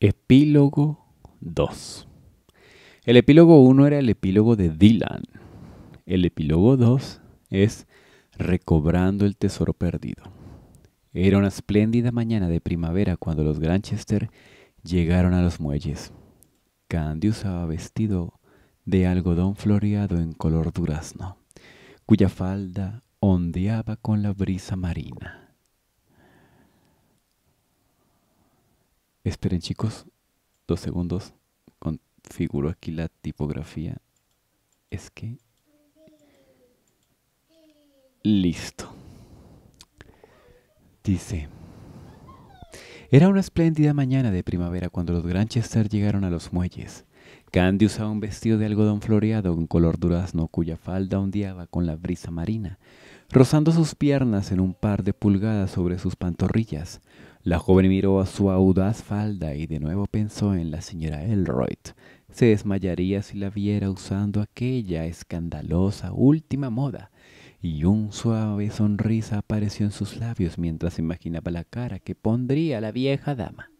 Epílogo 2. El epílogo 1 era el epílogo de Dylan. El epílogo 2 es Recobrando el Tesoro Perdido. Era una espléndida mañana de primavera cuando los Granchester llegaron a los muelles. Candy usaba vestido de algodón floreado en color durazno, cuya falda ondeaba con la brisa marina. Esperen chicos, dos segundos. Configuro aquí la tipografía. Es que... Listo. Dice... Era una espléndida mañana de primavera cuando los Granchester llegaron a los muelles. Candy usaba un vestido de algodón floreado en color durazno cuya falda ondeaba con la brisa marina, rozando sus piernas en un par de pulgadas sobre sus pantorrillas. La joven miró a su audaz falda y de nuevo pensó en la señora Elroyd. Se desmayaría si la viera usando aquella escandalosa última moda, y un suave sonrisa apareció en sus labios mientras imaginaba la cara que pondría la vieja dama.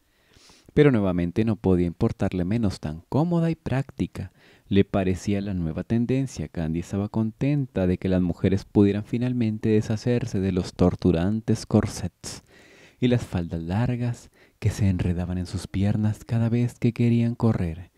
Pero nuevamente no podía importarle menos tan cómoda y práctica le parecía la nueva tendencia. Candy estaba contenta de que las mujeres pudieran finalmente deshacerse de los torturantes corsets y las faldas largas que se enredaban en sus piernas cada vez que querían correr.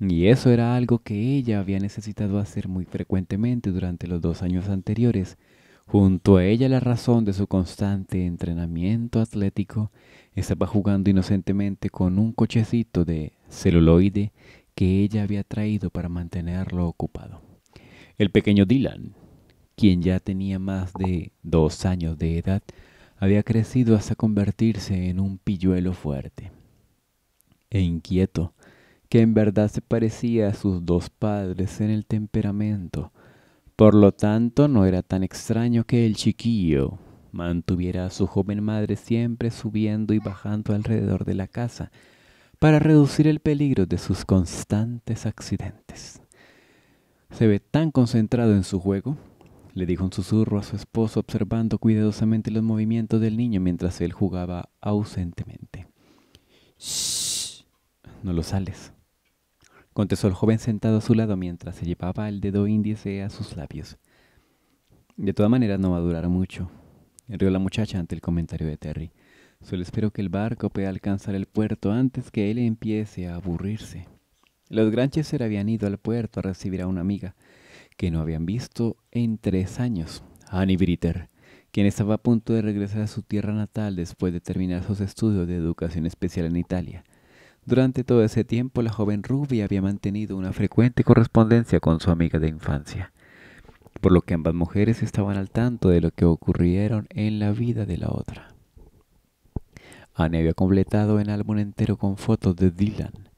Y eso era algo que ella había necesitado hacer muy frecuentemente durante los dos años anteriores. Junto a ella la razón de su constante entrenamiento atlético estaba jugando inocentemente con un cochecito de celuloide que ella había traído para mantenerlo ocupado. El pequeño Dylan, quien ya tenía más de dos años de edad, había crecido hasta convertirse en un pilluelo fuerte e inquieto, que en verdad se parecía a sus dos padres en el temperamento. Por lo tanto, no era tan extraño que el chiquillo mantuviera a su joven madre siempre subiendo y bajando alrededor de la casa, para reducir el peligro de sus constantes accidentes. Se ve tan concentrado en su juego le dijo un susurro a su esposo observando cuidadosamente los movimientos del niño mientras él jugaba ausentemente. Shh, no lo sales, contestó el joven sentado a su lado mientras se llevaba el dedo índice a sus labios. De todas maneras no va a durar mucho, rió la muchacha ante el comentario de Terry. Solo espero que el barco pueda alcanzar el puerto antes que él empiece a aburrirse. Los Granches habían ido al puerto a recibir a una amiga que no habían visto en tres años. Annie Britter, quien estaba a punto de regresar a su tierra natal después de terminar sus estudios de educación especial en Italia. Durante todo ese tiempo, la joven Ruby había mantenido una frecuente correspondencia con su amiga de infancia, por lo que ambas mujeres estaban al tanto de lo que ocurrieron en la vida de la otra. Annie había completado un álbum entero con fotos de Dylan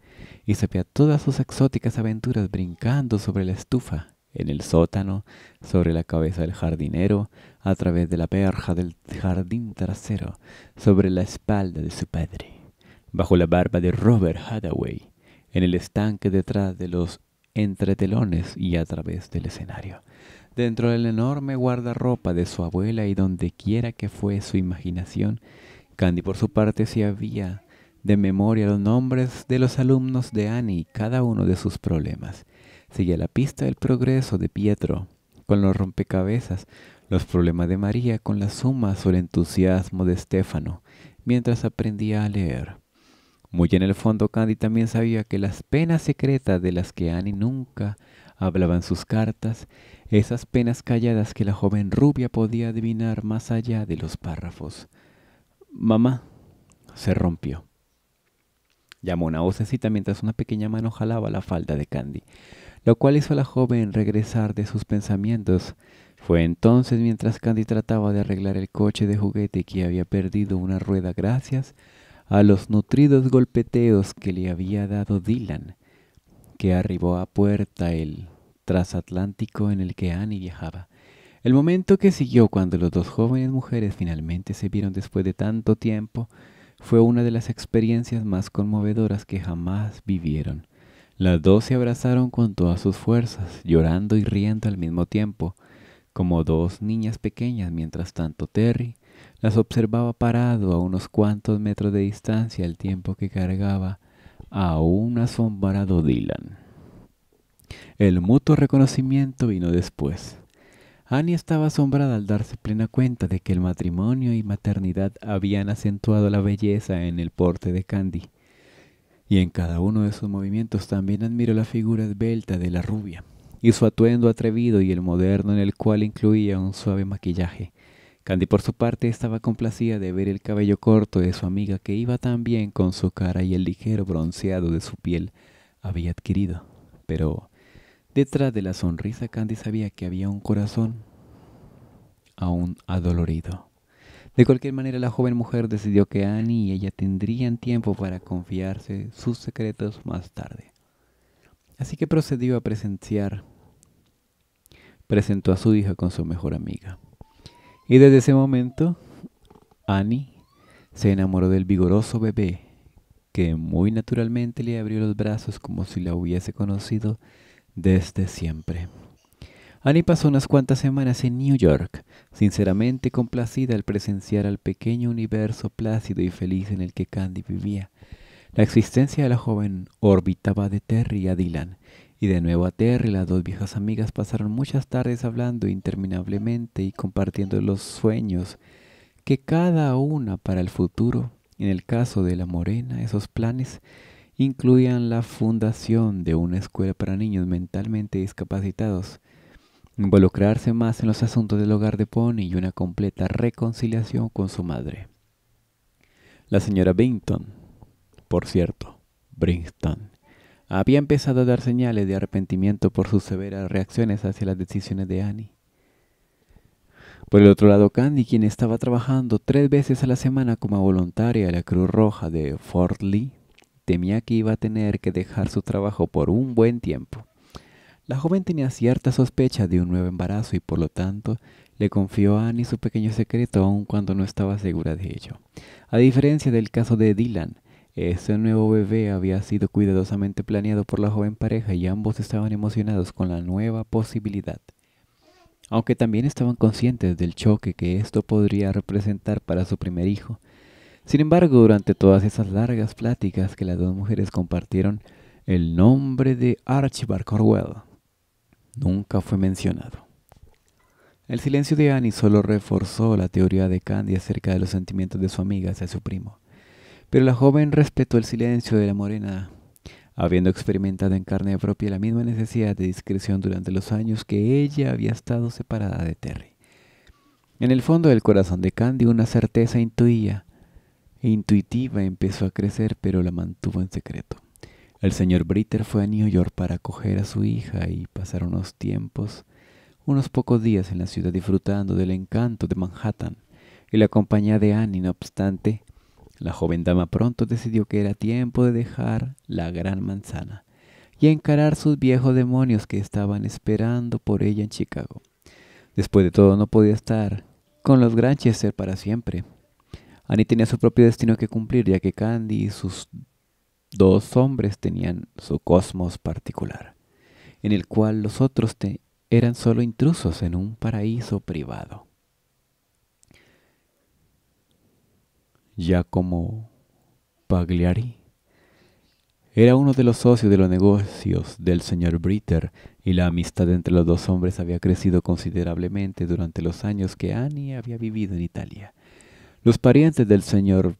y sabía todas sus exóticas aventuras brincando sobre la estufa, en el sótano, sobre la cabeza del jardinero, a través de la perja del jardín trasero, sobre la espalda de su padre, bajo la barba de Robert Hathaway, en el estanque detrás de los entretelones y a través del escenario, dentro del enorme guardarropa de su abuela y quiera que fue su imaginación, Candy por su parte se había de memoria los nombres de los alumnos de Annie y cada uno de sus problemas seguía la pista del progreso de Pietro con los rompecabezas, los problemas de María con las sumas o el entusiasmo de Estéfano, mientras aprendía a leer. Muy en el fondo Candy también sabía que las penas secretas de las que Annie nunca hablaba en sus cartas, esas penas calladas que la joven rubia podía adivinar más allá de los párrafos. Mamá se rompió. Llamó una vocecita mientras una pequeña mano jalaba la falda de Candy, lo cual hizo a la joven regresar de sus pensamientos. Fue entonces mientras Candy trataba de arreglar el coche de juguete que había perdido una rueda gracias a los nutridos golpeteos que le había dado Dylan, que arribó a puerta el trasatlántico en el que Annie viajaba. El momento que siguió cuando los dos jóvenes mujeres finalmente se vieron después de tanto tiempo fue una de las experiencias más conmovedoras que jamás vivieron. Las dos se abrazaron con todas sus fuerzas, llorando y riendo al mismo tiempo, como dos niñas pequeñas, mientras tanto Terry las observaba parado a unos cuantos metros de distancia al tiempo que cargaba a un asombrado Dylan. El mutuo reconocimiento vino después. Annie estaba asombrada al darse plena cuenta de que el matrimonio y maternidad habían acentuado la belleza en el porte de Candy, y en cada uno de sus movimientos también admiró la figura esbelta de la rubia, y su atuendo atrevido y el moderno en el cual incluía un suave maquillaje. Candy por su parte estaba complacida de ver el cabello corto de su amiga que iba tan bien con su cara y el ligero bronceado de su piel había adquirido, pero Detrás de la sonrisa, Candy sabía que había un corazón aún adolorido. De cualquier manera, la joven mujer decidió que Annie y ella tendrían tiempo para confiarse sus secretos más tarde. Así que procedió a presenciar. Presentó a su hija con su mejor amiga. Y desde ese momento, Annie se enamoró del vigoroso bebé, que muy naturalmente le abrió los brazos como si la hubiese conocido desde siempre. Annie pasó unas cuantas semanas en New York, sinceramente complacida al presenciar al pequeño universo plácido y feliz en el que Candy vivía. La existencia de la joven orbitaba de Terry a Dylan, y de nuevo a Terry las dos viejas amigas pasaron muchas tardes hablando interminablemente y compartiendo los sueños que cada una para el futuro, en el caso de la morena, esos planes incluían la fundación de una escuela para niños mentalmente discapacitados, involucrarse más en los asuntos del hogar de Pony y una completa reconciliación con su madre. La señora Bington, por cierto, Bington, había empezado a dar señales de arrepentimiento por sus severas reacciones hacia las decisiones de Annie. Por el otro lado, Candy, quien estaba trabajando tres veces a la semana como voluntaria de la Cruz Roja de Fort Lee, temía que iba a tener que dejar su trabajo por un buen tiempo. La joven tenía cierta sospecha de un nuevo embarazo y por lo tanto le confió a Annie su pequeño secreto aun cuando no estaba segura de ello. A diferencia del caso de Dylan, ese nuevo bebé había sido cuidadosamente planeado por la joven pareja y ambos estaban emocionados con la nueva posibilidad. Aunque también estaban conscientes del choque que esto podría representar para su primer hijo, sin embargo, durante todas esas largas pláticas que las dos mujeres compartieron, el nombre de Archibald Corwell nunca fue mencionado. El silencio de Annie solo reforzó la teoría de Candy acerca de los sentimientos de su amiga hacia su primo, pero la joven respetó el silencio de la morena, habiendo experimentado en carne propia la misma necesidad de discreción durante los años que ella había estado separada de Terry. En el fondo del corazón de Candy una certeza intuía, e intuitiva empezó a crecer, pero la mantuvo en secreto. El señor Britter fue a New York para acoger a su hija y pasar unos tiempos, unos pocos días en la ciudad disfrutando del encanto de Manhattan y la compañía de Annie, no obstante, la joven dama pronto decidió que era tiempo de dejar la gran manzana y encarar sus viejos demonios que estaban esperando por ella en Chicago. Después de todo no podía estar con los Granchester para siempre. Annie tenía su propio destino que cumplir, ya que Candy y sus dos hombres tenían su cosmos particular, en el cual los otros eran solo intrusos en un paraíso privado. Ya como Pagliari era uno de los socios de los negocios del señor Britter y la amistad entre los dos hombres había crecido considerablemente durante los años que Annie había vivido en Italia. Los parientes del señor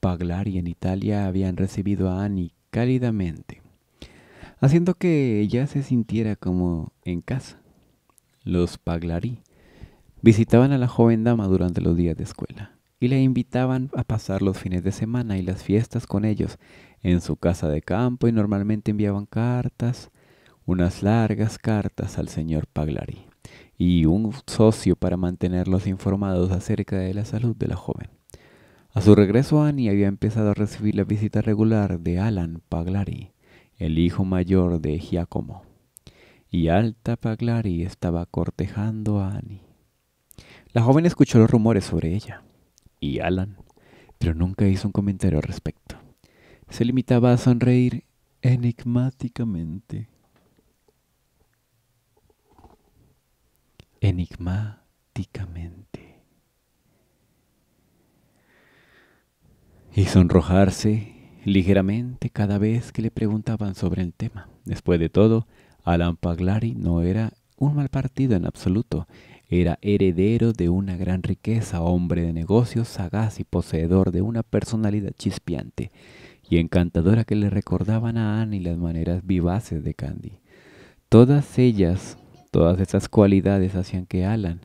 Paglari en Italia habían recibido a Annie cálidamente, haciendo que ella se sintiera como en casa. Los Paglari visitaban a la joven dama durante los días de escuela y la invitaban a pasar los fines de semana y las fiestas con ellos en su casa de campo y normalmente enviaban cartas, unas largas cartas al señor Paglari y un socio para mantenerlos informados acerca de la salud de la joven. A su regreso, Annie había empezado a recibir la visita regular de Alan Paglari, el hijo mayor de Giacomo, y Alta Paglari estaba cortejando a Annie. La joven escuchó los rumores sobre ella y Alan, pero nunca hizo un comentario al respecto. Se limitaba a sonreír enigmáticamente. enigmáticamente y sonrojarse ligeramente cada vez que le preguntaban sobre el tema. Después de todo, Alan Paglari no era un mal partido en absoluto. Era heredero de una gran riqueza, hombre de negocios sagaz y poseedor de una personalidad chispeante y encantadora que le recordaban a Annie las maneras vivaces de Candy. Todas ellas Todas estas cualidades hacían que Alan,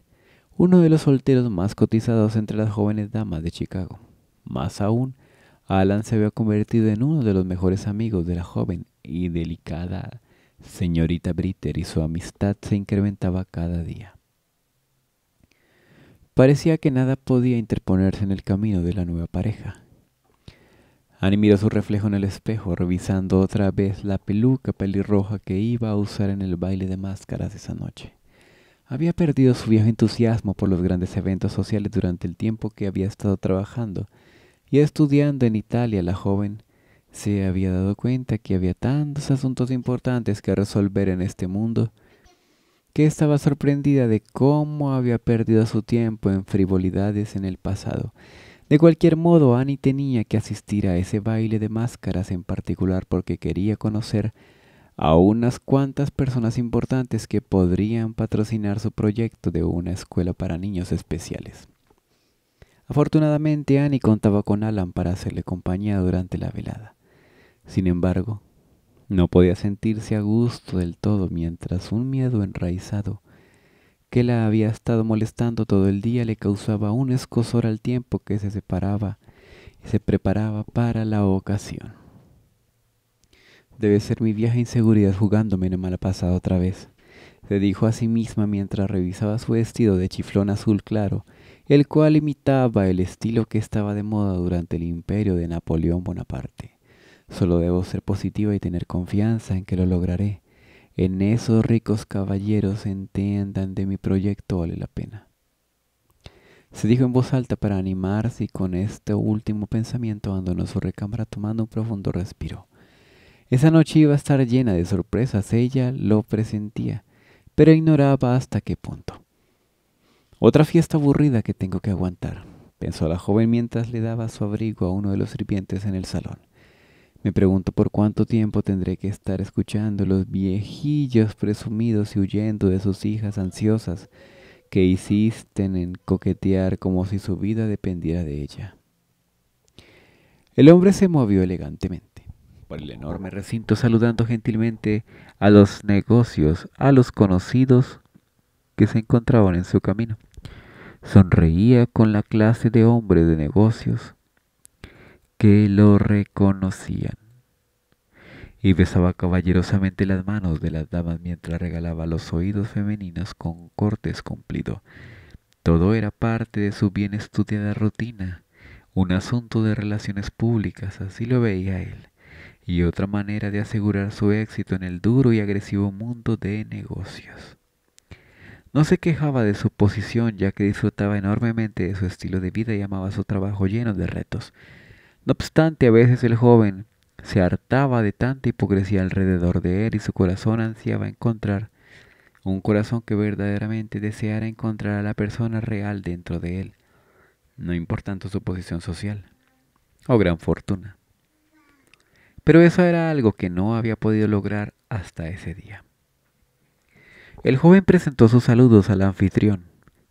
uno de los solteros más cotizados entre las jóvenes damas de Chicago, más aún, Alan se había convertido en uno de los mejores amigos de la joven y delicada señorita Britter y su amistad se incrementaba cada día. Parecía que nada podía interponerse en el camino de la nueva pareja. Annie miró su reflejo en el espejo, revisando otra vez la peluca pelirroja que iba a usar en el baile de máscaras esa noche. Había perdido su viejo entusiasmo por los grandes eventos sociales durante el tiempo que había estado trabajando y estudiando en Italia la joven se había dado cuenta que había tantos asuntos importantes que resolver en este mundo que estaba sorprendida de cómo había perdido su tiempo en frivolidades en el pasado de cualquier modo, Annie tenía que asistir a ese baile de máscaras en particular porque quería conocer a unas cuantas personas importantes que podrían patrocinar su proyecto de una escuela para niños especiales. Afortunadamente, Annie contaba con Alan para hacerle compañía durante la velada. Sin embargo, no podía sentirse a gusto del todo mientras un miedo enraizado que la había estado molestando todo el día le causaba un escozor al tiempo que se separaba y se preparaba para la ocasión. Debe ser mi vieja inseguridad jugándome una mala pasada otra vez, se dijo a sí misma mientras revisaba su vestido de chiflón azul claro, el cual imitaba el estilo que estaba de moda durante el imperio de Napoleón Bonaparte. Solo debo ser positiva y tener confianza en que lo lograré, en esos ricos caballeros entiendan de mi proyecto vale la pena. Se dijo en voz alta para animarse y con este último pensamiento abandonó su recámara tomando un profundo respiro. Esa noche iba a estar llena de sorpresas, ella lo presentía, pero ignoraba hasta qué punto. Otra fiesta aburrida que tengo que aguantar, pensó la joven mientras le daba su abrigo a uno de los sirvientes en el salón. Me pregunto por cuánto tiempo tendré que estar escuchando los viejillos presumidos y huyendo de sus hijas ansiosas que insisten en coquetear como si su vida dependiera de ella. El hombre se movió elegantemente por el enorme recinto saludando gentilmente a los negocios, a los conocidos que se encontraban en su camino. Sonreía con la clase de hombre de negocios que lo reconocían. Y besaba caballerosamente las manos de las damas mientras regalaba los oídos femeninos con cortes cumplido. Todo era parte de su bien estudiada rutina, un asunto de relaciones públicas, así lo veía él, y otra manera de asegurar su éxito en el duro y agresivo mundo de negocios. No se quejaba de su posición ya que disfrutaba enormemente de su estilo de vida y amaba su trabajo lleno de retos. No obstante, a veces el joven se hartaba de tanta hipocresía alrededor de él y su corazón ansiaba encontrar un corazón que verdaderamente deseara encontrar a la persona real dentro de él, no importando su posición social o gran fortuna. Pero eso era algo que no había podido lograr hasta ese día. El joven presentó sus saludos al anfitrión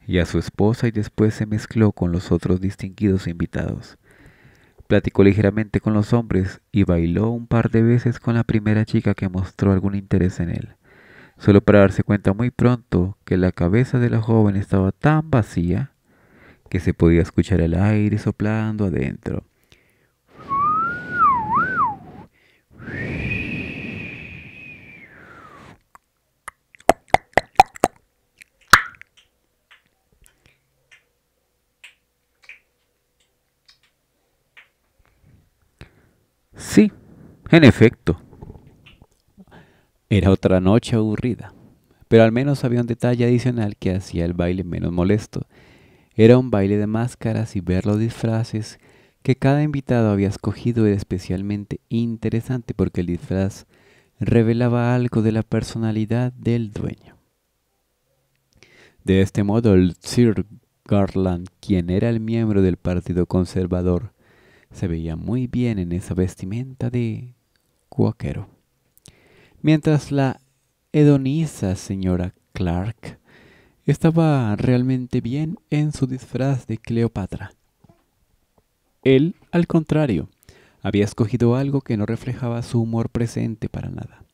y a su esposa y después se mezcló con los otros distinguidos invitados. Platicó ligeramente con los hombres y bailó un par de veces con la primera chica que mostró algún interés en él, solo para darse cuenta muy pronto que la cabeza de la joven estaba tan vacía que se podía escuchar el aire soplando adentro. Sí, en efecto. Era otra noche aburrida, pero al menos había un detalle adicional que hacía el baile menos molesto. Era un baile de máscaras y ver los disfraces que cada invitado había escogido era especialmente interesante porque el disfraz revelaba algo de la personalidad del dueño. De este modo, el Sir Garland, quien era el miembro del Partido Conservador se veía muy bien en esa vestimenta de cuaquero. Mientras la hedonista señora Clark estaba realmente bien en su disfraz de Cleopatra. Él, al contrario, había escogido algo que no reflejaba su humor presente para nada.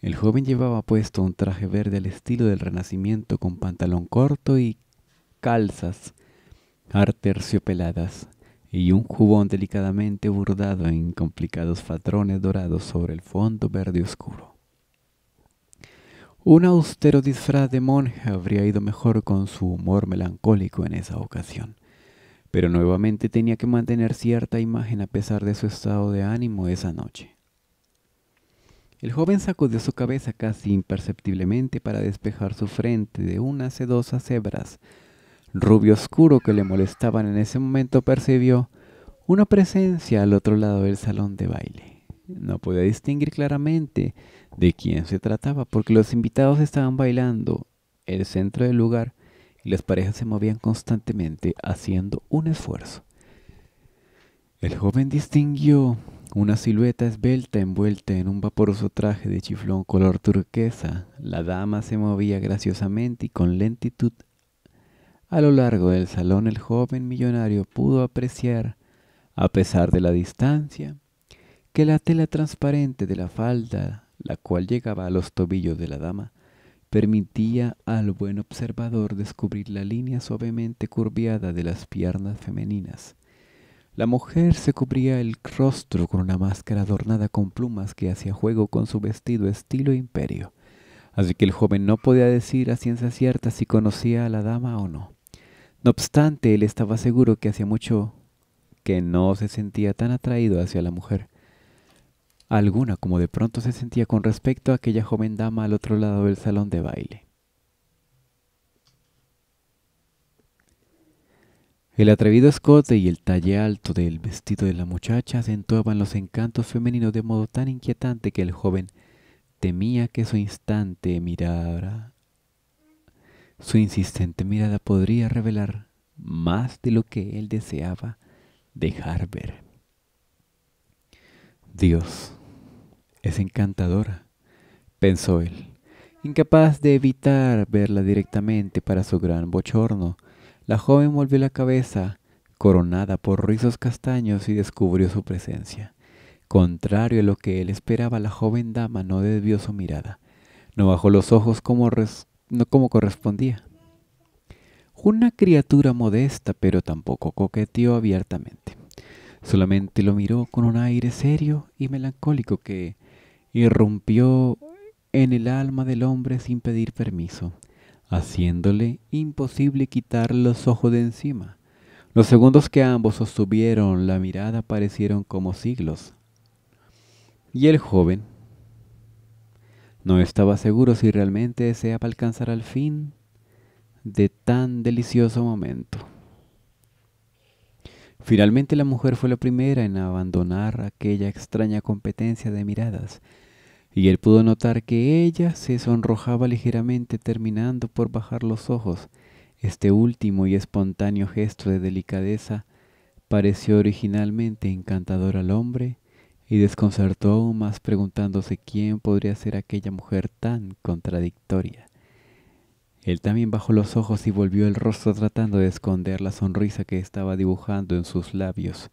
El joven llevaba puesto un traje verde al estilo del Renacimiento con pantalón corto y calzas arterciopeladas y un jubón delicadamente bordado en complicados patrones dorados sobre el fondo verde oscuro. Un austero disfraz de monje habría ido mejor con su humor melancólico en esa ocasión, pero nuevamente tenía que mantener cierta imagen a pesar de su estado de ánimo esa noche. El joven sacudió su cabeza casi imperceptiblemente para despejar su frente de unas sedosas hebras rubio oscuro que le molestaban en ese momento percibió una presencia al otro lado del salón de baile. No podía distinguir claramente de quién se trataba porque los invitados estaban bailando el centro del lugar y las parejas se movían constantemente haciendo un esfuerzo. El joven distinguió una silueta esbelta envuelta en un vaporoso traje de chiflón color turquesa. La dama se movía graciosamente y con lentitud a lo largo del salón el joven millonario pudo apreciar, a pesar de la distancia, que la tela transparente de la falda, la cual llegaba a los tobillos de la dama, permitía al buen observador descubrir la línea suavemente curviada de las piernas femeninas. La mujer se cubría el rostro con una máscara adornada con plumas que hacía juego con su vestido estilo imperio, así que el joven no podía decir a ciencia cierta si conocía a la dama o no. No obstante, él estaba seguro que hacía mucho que no se sentía tan atraído hacia la mujer. Alguna como de pronto se sentía con respecto a aquella joven dama al otro lado del salón de baile. El atrevido escote y el talle alto del vestido de la muchacha acentuaban los encantos femeninos de modo tan inquietante que el joven temía que su instante mirara su insistente mirada podría revelar más de lo que él deseaba dejar ver. Dios es encantadora, pensó él, incapaz de evitar verla directamente para su gran bochorno. La joven volvió la cabeza, coronada por rizos castaños, y descubrió su presencia. Contrario a lo que él esperaba, la joven dama no desvió su mirada. No bajó los ojos como, no como correspondía. Una criatura modesta, pero tampoco coqueteó abiertamente. Solamente lo miró con un aire serio y melancólico que irrumpió en el alma del hombre sin pedir permiso, haciéndole imposible quitar los ojos de encima. Los segundos que ambos sostuvieron la mirada parecieron como siglos. Y el joven, no estaba seguro si realmente deseaba alcanzar al fin de tan delicioso momento. Finalmente la mujer fue la primera en abandonar aquella extraña competencia de miradas, y él pudo notar que ella se sonrojaba ligeramente terminando por bajar los ojos. Este último y espontáneo gesto de delicadeza pareció originalmente encantador al hombre y desconcertó aún más preguntándose quién podría ser aquella mujer tan contradictoria. Él también bajó los ojos y volvió el rostro tratando de esconder la sonrisa que estaba dibujando en sus labios,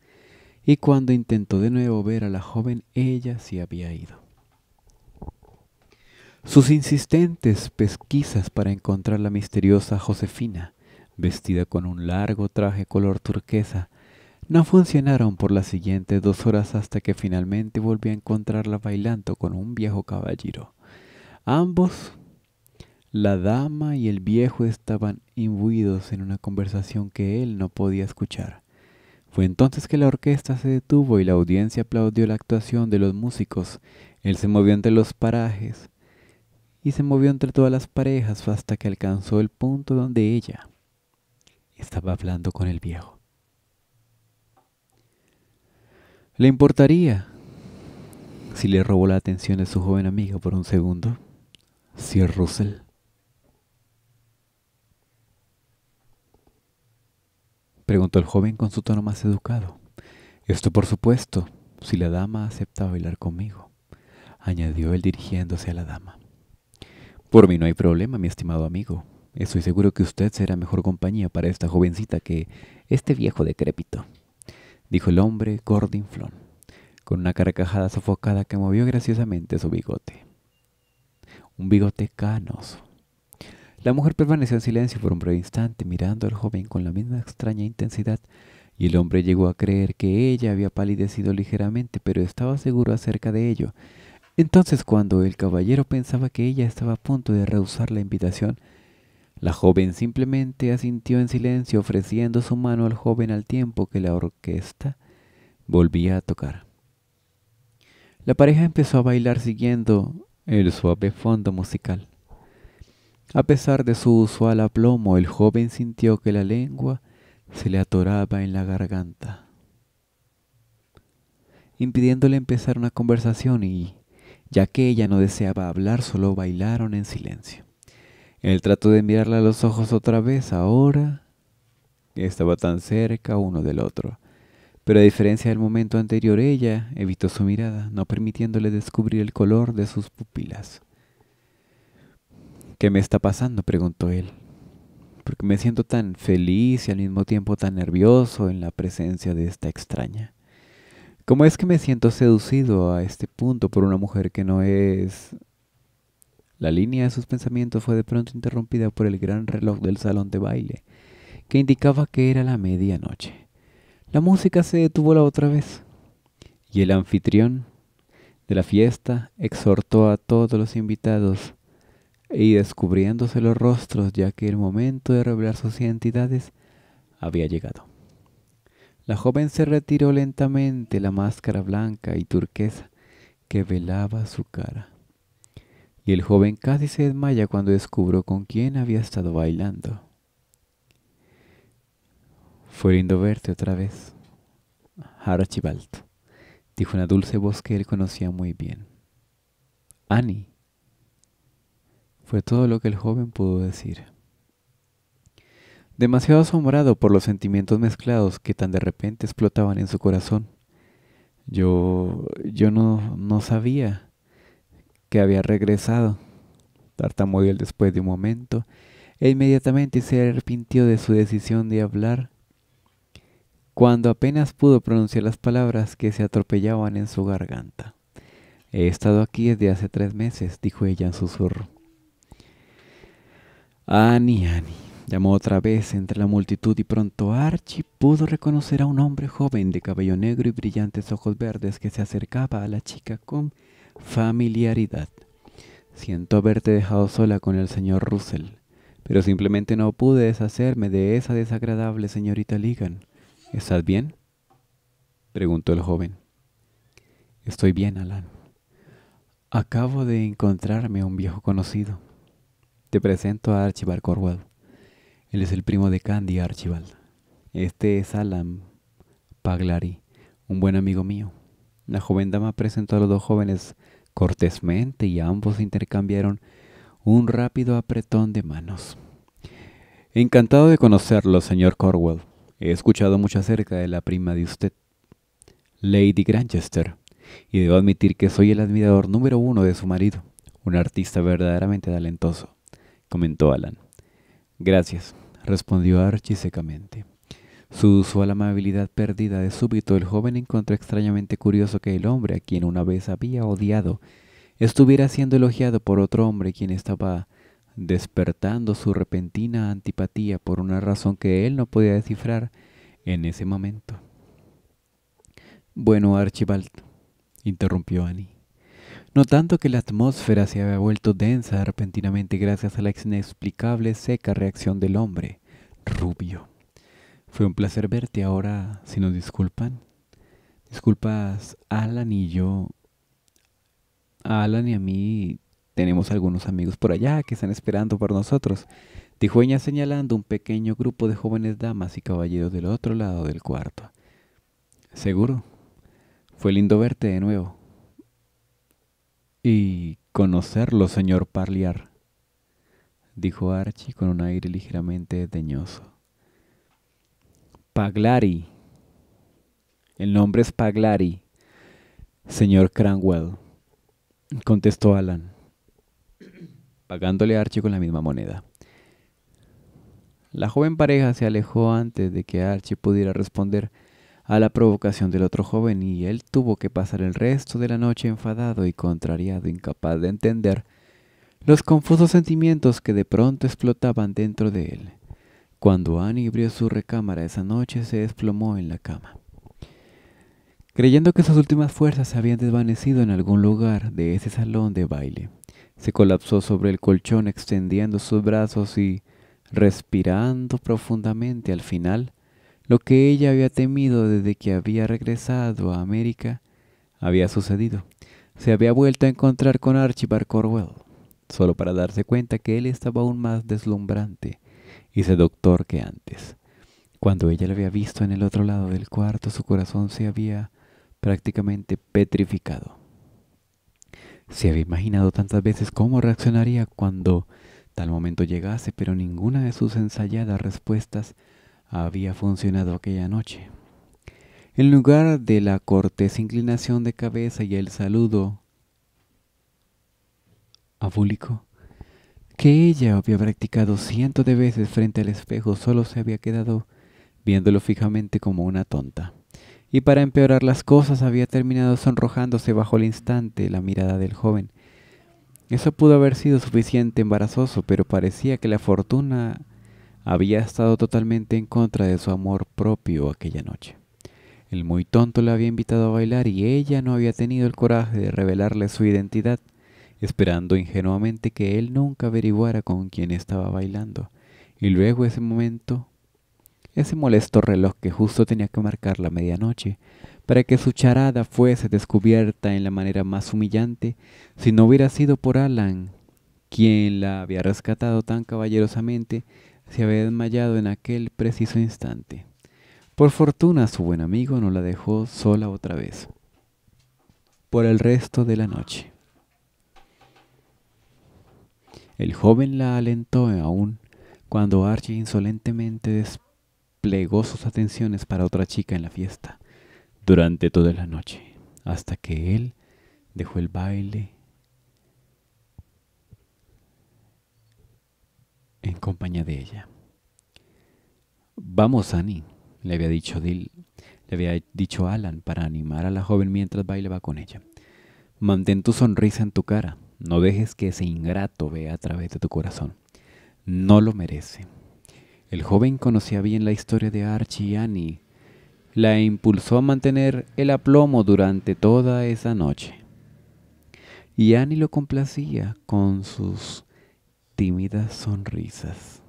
y cuando intentó de nuevo ver a la joven ella se había ido. Sus insistentes pesquisas para encontrar la misteriosa Josefina, vestida con un largo traje color turquesa, no funcionaron por las siguientes dos horas hasta que finalmente volvió a encontrarla bailando con un viejo caballero. Ambos, la dama y el viejo, estaban imbuidos en una conversación que él no podía escuchar. Fue entonces que la orquesta se detuvo y la audiencia aplaudió la actuación de los músicos. Él se movió entre los parajes y se movió entre todas las parejas hasta que alcanzó el punto donde ella estaba hablando con el viejo. ¿Le importaría si le robó la atención de su joven amiga por un segundo? Sir Russell. Preguntó el joven con su tono más educado. Esto por supuesto, si la dama acepta bailar conmigo, añadió él dirigiéndose a la dama. Por mí no hay problema, mi estimado amigo. Estoy seguro que usted será mejor compañía para esta jovencita que este viejo decrépito dijo el hombre Flon con una carcajada sofocada que movió graciosamente su bigote. Un bigote canoso. La mujer permaneció en silencio por un breve instante, mirando al joven con la misma extraña intensidad, y el hombre llegó a creer que ella había palidecido ligeramente, pero estaba seguro acerca de ello. Entonces, cuando el caballero pensaba que ella estaba a punto de rehusar la invitación, la joven simplemente asintió en silencio ofreciendo su mano al joven al tiempo que la orquesta volvía a tocar. La pareja empezó a bailar siguiendo el suave fondo musical. A pesar de su usual aplomo, el joven sintió que la lengua se le atoraba en la garganta, impidiéndole empezar una conversación y, ya que ella no deseaba hablar, solo bailaron en silencio. Él trató de mirarla a los ojos otra vez, ahora estaba tan cerca uno del otro. Pero a diferencia del momento anterior, ella evitó su mirada, no permitiéndole descubrir el color de sus pupilas. ¿Qué me está pasando? preguntó él. Porque me siento tan feliz y al mismo tiempo tan nervioso en la presencia de esta extraña. ¿Cómo es que me siento seducido a este punto por una mujer que no es la línea de sus pensamientos fue de pronto interrumpida por el gran reloj del salón de baile, que indicaba que era la medianoche. La música se detuvo la otra vez, y el anfitrión de la fiesta exhortó a todos los invitados y descubriéndose los rostros ya que el momento de revelar sus identidades había llegado. La joven se retiró lentamente la máscara blanca y turquesa que velaba su cara y el joven casi se desmaya cuando descubro con quién había estado bailando. Fue lindo verte otra vez, Archibald, dijo una dulce voz que él conocía muy bien. Annie. Fue todo lo que el joven pudo decir. Demasiado asombrado por los sentimientos mezclados que tan de repente explotaban en su corazón. Yo... yo no... no sabía que había regresado. Tartamudeó después de un momento e inmediatamente se arrepintió de su decisión de hablar. Cuando apenas pudo pronunciar las palabras que se atropellaban en su garganta. He estado aquí desde hace tres meses, dijo ella en susurro. Ani, Ani, llamó otra vez entre la multitud y pronto Archie pudo reconocer a un hombre joven de cabello negro y brillantes ojos verdes que se acercaba a la chica con familiaridad. Siento haberte dejado sola con el señor Russell, pero simplemente no pude deshacerme de esa desagradable señorita Ligan. ¿Estás bien? preguntó el joven. Estoy bien, Alan. Acabo de encontrarme a un viejo conocido. Te presento a Archibald Corwell. Él es el primo de Candy Archibald. Este es Alan Paglari, un buen amigo mío. La joven dama presentó a los dos jóvenes cortésmente y ambos intercambiaron un rápido apretón de manos. Encantado de conocerlo, señor Corwell. He escuchado mucho acerca de la prima de usted, Lady Granchester, y debo admitir que soy el admirador número uno de su marido, un artista verdaderamente talentoso, comentó Alan. Gracias, respondió Archie secamente. Su usual amabilidad perdida de súbito, el joven encontró extrañamente curioso que el hombre a quien una vez había odiado estuviera siendo elogiado por otro hombre quien estaba despertando su repentina antipatía por una razón que él no podía descifrar en ese momento. Bueno, Archibald, interrumpió Annie, notando que la atmósfera se había vuelto densa repentinamente gracias a la inexplicable seca reacción del hombre rubio. Fue un placer verte ahora, si nos disculpan. Disculpas, Alan y yo. Alan y a mí tenemos algunos amigos por allá que están esperando por nosotros. Dijo ella señalando un pequeño grupo de jóvenes damas y caballeros del otro lado del cuarto. Seguro. Fue lindo verte de nuevo. Y conocerlo, señor Parliar, dijo Archie con un aire ligeramente deñoso. Paglari. El nombre es Paglari, señor Cranwell, contestó Alan, pagándole a Archie con la misma moneda. La joven pareja se alejó antes de que Archie pudiera responder a la provocación del otro joven y él tuvo que pasar el resto de la noche enfadado y contrariado, incapaz de entender los confusos sentimientos que de pronto explotaban dentro de él. Cuando Annie abrió su recámara esa noche, se desplomó en la cama. Creyendo que sus últimas fuerzas se habían desvanecido en algún lugar de ese salón de baile, se colapsó sobre el colchón extendiendo sus brazos y, respirando profundamente al final, lo que ella había temido desde que había regresado a América había sucedido. Se había vuelto a encontrar con Archibald Corwell, solo para darse cuenta que él estaba aún más deslumbrante y doctor que antes. Cuando ella lo había visto en el otro lado del cuarto, su corazón se había prácticamente petrificado. Se había imaginado tantas veces cómo reaccionaría cuando tal momento llegase, pero ninguna de sus ensayadas respuestas había funcionado aquella noche. En lugar de la cortés inclinación de cabeza y el saludo abúlico, que ella había practicado cientos de veces frente al espejo, solo se había quedado viéndolo fijamente como una tonta. Y para empeorar las cosas había terminado sonrojándose bajo el instante la mirada del joven. Eso pudo haber sido suficiente embarazoso, pero parecía que la fortuna había estado totalmente en contra de su amor propio aquella noche. El muy tonto la había invitado a bailar y ella no había tenido el coraje de revelarle su identidad esperando ingenuamente que él nunca averiguara con quién estaba bailando. Y luego ese momento, ese molesto reloj que justo tenía que marcar la medianoche, para que su charada fuese descubierta en la manera más humillante, si no hubiera sido por Alan, quien la había rescatado tan caballerosamente, se había desmayado en aquel preciso instante. Por fortuna su buen amigo no la dejó sola otra vez. Por el resto de la noche. El joven la alentó aún cuando Archie insolentemente desplegó sus atenciones para otra chica en la fiesta durante toda la noche, hasta que él dejó el baile en compañía de ella. Vamos, Annie, le había dicho Dil, le había dicho Alan para animar a la joven mientras bailaba con ella. Mantén tu sonrisa en tu cara, no dejes que ese ingrato vea a través de tu corazón. No lo merece. El joven conocía bien la historia de Archie y Annie. La impulsó a mantener el aplomo durante toda esa noche. Y Annie lo complacía con sus tímidas sonrisas.